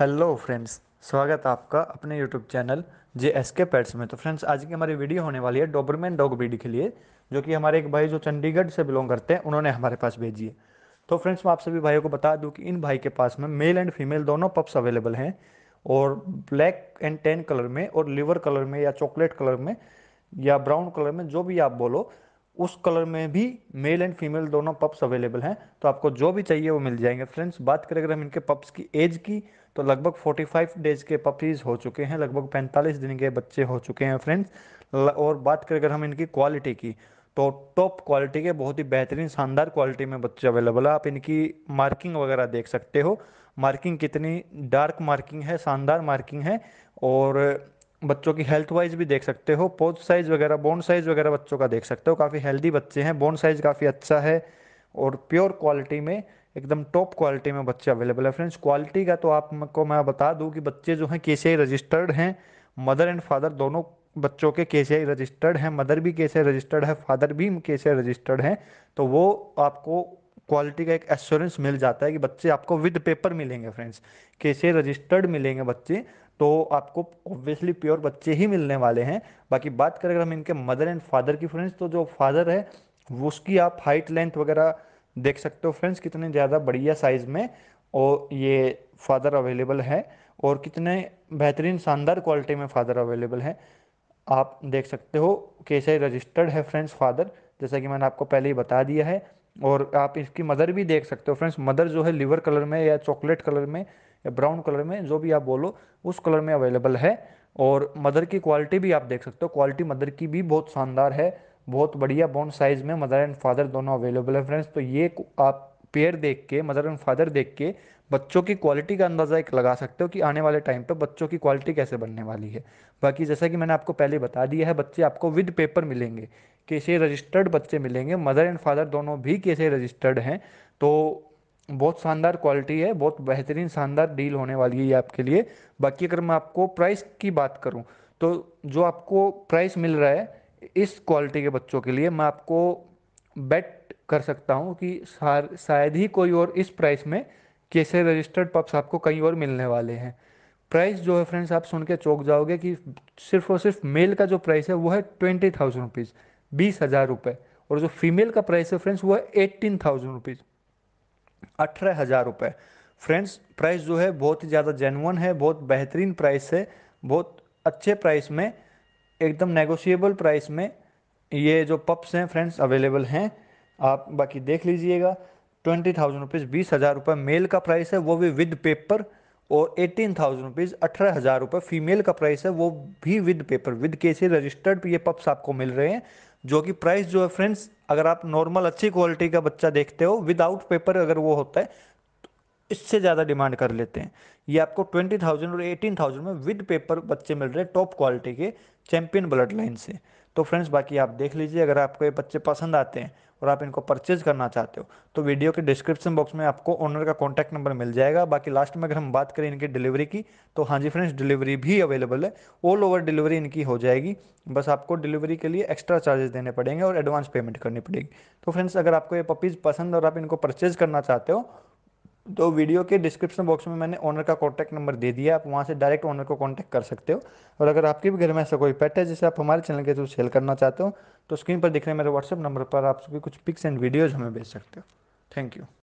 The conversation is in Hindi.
हेलो फ्रेंड्स स्वागत है आपका अपने YouTube channel J S K pets में तो फ्रेंड्स आज की हमारी वीडियो होने वाली है डोबरमैन डॉग ब्रीड के लिए जो कि हमारे एक भाई जो चंडीगढ़ से बिलोंग करते हैं उन्होंने हमारे पास भेजी है तो फ्रेंड्स मैं आप सभी भाइयों को बता दूं कि इन भाई के पास में मेल एंड फीमेल दोनों पप्स अवेलेबल हैं और ब्लैक एंड टेन कलर में और लिवर कलर में या चॉकलेट कलर में या ब्राउन कलर में जो भी आप बोलो उस कलर में भी मेल एंड फीमेल दोनों पप्स अवेलेबल हैं तो आपको जो भी चाहिए वो मिल जाएंगे फ्रेंड्स बात करें अगर हम इनके पप्स की एज की तो लगभग 45 डेज के पपीज़ हो चुके हैं लगभग 45 दिन के बच्चे हो चुके हैं फ्रेंड्स और बात करें अगर हम इनकी क्वालिटी की तो टॉप क्वालिटी के बहुत ही बेहतरीन शानदार क्वालिटी में बच्चे अवेलेबल है आप इनकी मार्किंग वगैरह देख सकते हो मार्किंग कितनी डार्क मार्किंग है शानदार मार्किंग है और बच्चों की हेल्थ वाइज भी देख सकते हो पोज साइज़ वगैरह बोन साइज़ वगैरह बच्चों का देख सकते हो काफ़ी हेल्दी बच्चे हैं बोन साइज़ काफ़ी अच्छा है और प्योर क्वालिटी में एकदम टॉप क्वालिटी में बच्चे अवेलेबल है फ्रेंड्स क्वालिटी का तो आपको मैं बता दूं कि बच्चे जो हैं के रजिस्टर्ड हैं मदर एंड फादर दोनों बच्चों के के रजिस्टर्ड हैं मदर भी के रजिस्टर्ड है फादर भी के रजिस्टर्ड हैं तो वो आपको क्वालिटी का एक एश्योरेंस मिल जाता है कि बच्चे आपको विद पेपर मिलेंगे फ्रेंड्स कैसे रजिस्टर्ड मिलेंगे बच्चे तो आपको ऑब्वियसली प्योर बच्चे ही मिलने वाले हैं बाकी बात करें अगर हम इनके मदर एंड फादर की फ्रेंड्स तो जो फादर है वो उसकी आप हाइट लेंथ वगैरह देख सकते हो फ्रेंड्स कितने ज़्यादा बढ़िया साइज़ में और ये फादर अवेलेबल है और कितने बेहतरीन शानदार क्वालिटी में फादर अवेलेबल है आप देख सकते हो कैसे रजिस्टर्ड है फ्रेंड्स फादर जैसा कि मैंने आपको पहले ही बता दिया है और आप इसकी मदर भी देख सकते हो फ्रेंड्स मदर जो है लिवर कलर में या चॉकलेट कलर में या ब्राउन कलर में जो भी आप बोलो उस कलर में अवेलेबल है और मदर की क्वालिटी भी आप देख सकते हो क्वालिटी मदर की भी बहुत शानदार है बहुत बढ़िया बोन साइज़ में मदर एंड फादर दोनों अवेलेबल है फ्रेंड्स तो ये आप पेयर देख के मदर एंड फादर देख के बच्चों की क्वालिटी का अंदाज़ा एक लगा सकते हो कि आने वाले टाइम पर बच्चों की क्वालिटी कैसे बनने वाली है बाकी जैसा कि मैंने आपको पहले बता दिया है बच्चे आपको विद पेपर मिलेंगे कैसे रजिस्टर्ड बच्चे मिलेंगे मदर एंड फादर दोनों भी कैसे रजिस्टर्ड हैं तो बहुत शानदार क्वालिटी है बहुत बेहतरीन शानदार डील होने वाली है ये आपके लिए बाकी अगर मैं आपको प्राइस की बात करूँ तो जो आपको प्राइस मिल रहा है इस क्वालिटी के बच्चों के लिए मैं आपको बेट कर सकता हूँ कि शायद ही कोई और इस प्राइस में कैसे रजिस्टर्ड पब्स आपको कहीं और मिलने वाले हैं प्राइस जो है फ्रेंड्स आप सुन के चौंक जाओगे कि सिर्फ और सिर्फ मेल का जो प्राइस है वो है ट्वेंटी थाउजेंड रुपीज़ बीस हज़ार रुपये और जो फीमेल का प्राइस है फ्रेंड्स वो है एट्टीन थाउजेंड रुपीज़ अठारह हज़ार रुपये फ्रेंड्स प्राइस जो है बहुत ही ज़्यादा जेनवन है बहुत बेहतरीन प्राइस है बहुत अच्छे प्राइस में एकदम नेगोशिएबल प्राइस में ये जो पप्स हैं फ्रेंड्स अवेलेबल हैं आप बाकी देख लीजिएगा ट्वेंटी थाउजेंड रुपीज़ बीस हज़ार रुपये मेल का प्राइस है वो भी विद पेपर और एटीन थाउजेंड रुपीज़ अठारह हज़ार रुपये फीमेल का प्राइस है वो भी विद पेपर विद के सी रजिस्टर्ड ये पप्स आपको मिल रहे हैं जो कि प्राइस जो है फ्रेंड्स अगर आप नॉर्मल अच्छी क्वालिटी का बच्चा देखते हो विदाउट पेपर अगर वो होता है इससे ज़्यादा डिमांड कर लेते हैं ये आपको ट्वेंटी थाउजेंड और एटीन थाउजेंड में विद पेपर बच्चे मिल रहे हैं टॉप क्वालिटी के चैम्पियन ब्लड लाइन से तो फ्रेंड्स बाकी आप देख लीजिए अगर आपको ये बच्चे पसंद आते हैं और आप इनको परचेज करना चाहते हो तो वीडियो के डिस्क्रिप्शन बॉक्स में आपको ओनर का कॉन्टैक्ट नंबर मिल जाएगा बाकी लास्ट में अगर हम बात करें इनकी डिलीवरी की तो हाँ जी फ्रेंड्स डिलीवरी भी अवेलेबल है ऑल ओवर डिलीवरी इनकी हो जाएगी बस आपको डिलीवरी के लिए एक्स्ट्रा चार्जेस देने पड़ेंगे और एडवांस पेमेंट करनी पड़ेगी तो फ्रेंड्स अगर आपको ये पपीज़ पसंद और आप इनको परचेज करना चाहते हो तो वीडियो के डिस्क्रिप्शन बॉक्स में मैंने ओनर का कॉन्टैक्ट नंबर दे दिया आप वहाँ से डायरेक्ट ओनर को कॉन्टैक्ट कर सकते हो और अगर आपके भी घर में ऐसा कोई पेट है जिसे आप हमारे चैनल के थ्रू सेल करना चाहते हो तो स्क्रीन पर दिख रहे मेरे व्हाट्सअप नंबर पर आप सभी कुछ पिक्स एंड वीडियोज़ हमें भेज सकते हो थैंक यू